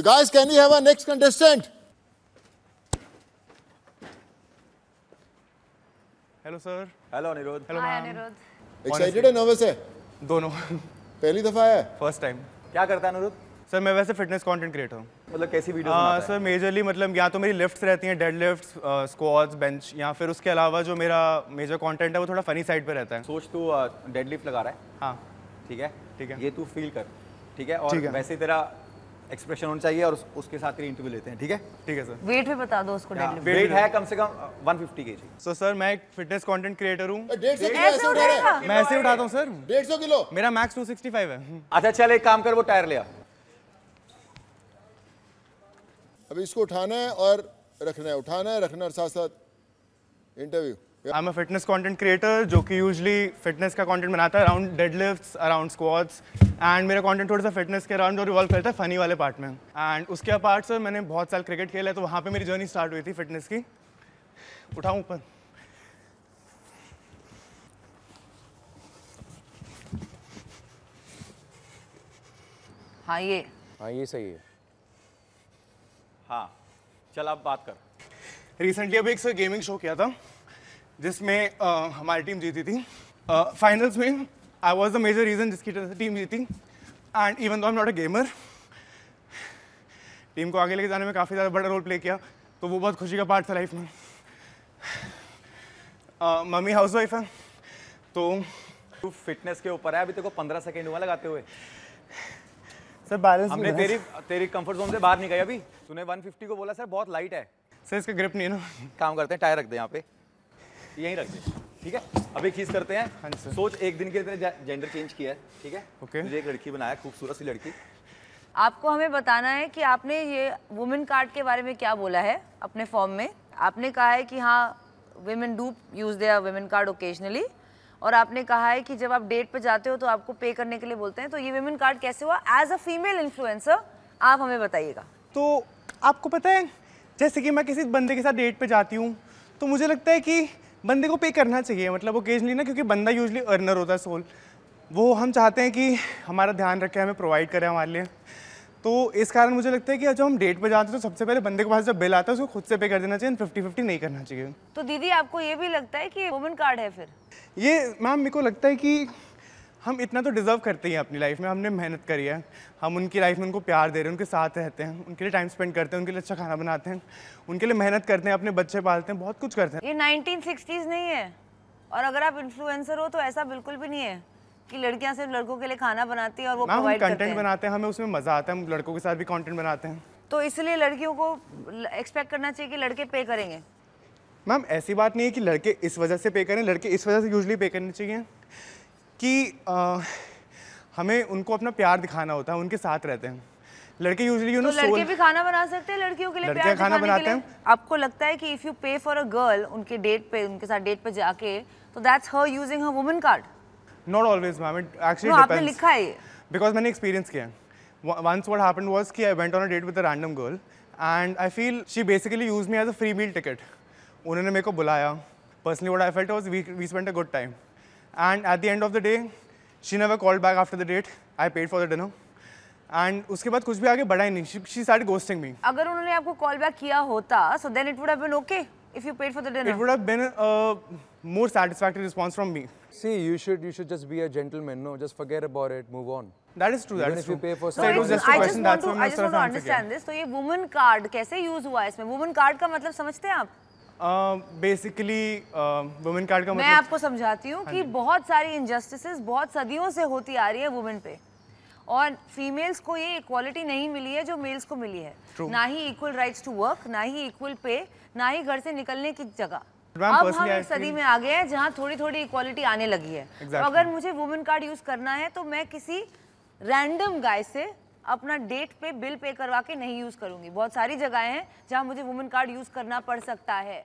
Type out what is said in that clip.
So guys, can we have our next contestant? Hello, sir. Hello, Anirudh. Hello, ma'am. Excited है nervous? दोनों पहली दफा है first time क्या करता है अनिरुद्ध सर मैं वैसे फिटनेस कंटेंट क्रिएटर हूँ मतलब कैसी वीडियो हाँ सर मेजरली मतलब या तो मेरी लिफ्ट्स रहती हैं डेड लिफ्ट स्क्वाट्स बेंच या फिर उसके अलावा जो मेरा मेजर कंटेंट है वो थोड़ा फनी साइड पर रहता है सोच तू डेड लगा रहा है हाँ ठीक है ठीक है ये तू फील कर ठीक है और वैसे तेरा एक्सप्रेशन होना चाहिए और उसके साथ ही इंटरव्यू लेते हैं ठीक है ठीक है सर वेट भी बता दो उसको वेट, हाँ, वेट है कम से कम 150 जी सो सर मैं एक फिटनेस कंटेंट क्रिएटर हूँ मैं ऐसे उठाता हूँ सर डेढ़ सौ किलो मेरा मैक्स 265 है अच्छा चल एक काम कर वो टायर ले आ अब इसको उठाना है और रखना है उठाना है रखना और साथ साथ interview I am a fitness content creator जो कि यूजली फिटनेस का कंटेंट बनाता है around deadlifts around squats and मेरा कंटेंट थोड़ा सा फिटनेस के अराउंड और रिवॉल्व करता है फनी वाले पार्ट में एंड उसके अपार्ट से मैंने बहुत साल क्रिकेट खेला है तो वहाँ पे मेरी जर्नी स्टार्ट हुई थी फिटनेस की उठाऊँ ऊपर हाँ ये हाँ ये सही है हाँ चल आप बात कर रिसेंटली अभी एक गेमिंग शो किया था जिसमें हमारी टीम जीती थी फाइनल्स में I was the major reason जिसकी वजह से टीम जीती and even though I'm not a gamer team को आगे लेके जाने में काफ़ी ज़्यादा बड़ा रोल प्ले किया तो वो बहुत खुशी का पार्ट था लाइफ में मम्मी हाउस वाइफ है तो तू फिटनेस के ऊपर है अभी तेरे को पंद्रह सेकेंड हुआ लगाते हुए सर बैलेंस हमने तेरी तेरी कंफर्ट जोन से बाहर नहीं गई अभी तूने 150 को बोला सर बहुत लाइट है सर इसका ग्रिप नहीं है ना काम करते हैं टायर रख दे यहाँ पे यहीं रख दे ठीक है अब एक चीज करते हैं हाँ सोच एक दिन के लिए जेंडर चेंज किया है ठीक है ओके okay. एक लड़की बनाया खूबसूरत सी लड़की आपको हमें बताना है कि आपने ये वुमेन कार्ड के बारे में क्या बोला है अपने फॉर्म में आपने कहा है कि हाँ women do use their women card occasionally और आपने कहा है कि जब आप डेट पर जाते हो तो आपको पे करने के लिए बोलते हैं तो ये वेमेन कार्ड कैसे हुआ एज अ फीमेल इन्फ्लुएंसर आप हमें बताइएगा तो आपको पता है जैसे कि मैं किसी बंदे के साथ डेट पर जाती हूँ तो मुझे लगता है कि बंदे को पे करना चाहिए मतलब ओकेजनली ना क्योंकि बंदा यूजली अर्नर होता है सोल वो हम चाहते हैं कि हमारा ध्यान रखें हमें प्रोवाइड करें हमारे लिए तो इस कारण मुझे लगता है कि जब हम डेट पे जाते हैं तो सबसे पहले बंदे के पास जब बिल आता है उसको खुद से पे कर देना चाहिए फिफ्टी फिफ्टी नहीं करना चाहिए तो दीदी आपको ये भी लगता है कि वुमेन कार्ड है फिर ये मैम मेरे को लगता है कि हम इतना तो डिज़र्व करते हैं अपनी लाइफ में हमने मेहनत करी है हम उनकी लाइफ में उनको प्यार दे रहे हैं उनके साथ रहते हैं उनके लिए टाइम स्पेंड करते हैं उनके लिए अच्छा खाना बनाते हैं उनके लिए मेहनत करते हैं अपने बच्चे पालते हैं बहुत कुछ करते हैं ये नाइनटीन नहीं है और अगर आप इन्फ्लुएंसर हो तो ऐसा बिल्कुल भी नहीं है कि लड़कियाँ सिर्फ लड़कों के लिए खाना बनाती है और वो प्रोवाइड बनाते हैं हमें उसमें मजा आता है हम लड़कों के साथ भी कॉन्टेंट बनाते हैं तो इसलिए लड़कियों को एक्सपेक्ट करना चाहिए कि लड़के पे करेंगे मैम ऐसी बात नहीं है कि लड़के इस वजह से पे करें लड़के इस वजह से यूजली पे करने चाहिए कि आ, हमें उनको अपना प्यार दिखाना होता है उनके साथ रहते हैं लड़के यूजली यू नो लड़के भी खाना बना सकते हैं लड़कियों के लिए प्यार खाना बनाते हैं आपको लगता है कि if you pay for a girl उनके डेट पे उनके साथ डेट पे जाके तो that's her using her woman card not always ma'am it actually आपने लिखा है बिकॉज मैंने एक्सपीरियंस किया है वंस व्हाट हैपेंड वाज कि I went on a date with a random girl and I feel she basically use me as a free meal ticket उन्होंने मेरे को बुलाया personally what I felt was we spent a good time And at the end of the day, she never called back after the date. I paid for the dinner. and उसके बाद कुछ भी आगे बढ़ा ही नहीं शी स्टार्टेड गोस्टिंग मी अगर उन्होंने आपको कॉल बैक किया होता so then it would have if you paid for the dinner? It would have been a more satisfactory response from me. See, you should you should just be a gentleman. No, just forget about it. Move on. That is true. Even if true. you pay for so it was just a I question. Just that's to, I just want to understand again. this. So ये woman card कैसे use हुआ इसमें? Woman card का मतलब समझते हैं आप? Basically women card का मतलब मैं आपको समझाती हूँ कि हाँ बहुत सारी इनजस्टिसेस बहुत सदियों से होती आ रही है वुमेन पे और फीमेल्स को ये इक्वालिटी नहीं मिली है जो मेल्स को मिली है True. ना ही इक्वल राइट्स टू वर्क ना ही इक्वल पे ना ही घर से निकलने की जगह अब हम एक सदी में आ गए हैं जहाँ थोड़ी थोड़ी इक्वालिटी आने लगी है exactly. तो अगर मुझे वुमेन कार्ड यूज करना है तो मैं किसी रैंडम गाय से अपना डेट पे बिल पे करवा के नहीं यूज़ करूँगी बहुत सारी जगहें हैं जहाँ मुझे वुमेन कार्ड यूज़ करना पड़ सकता है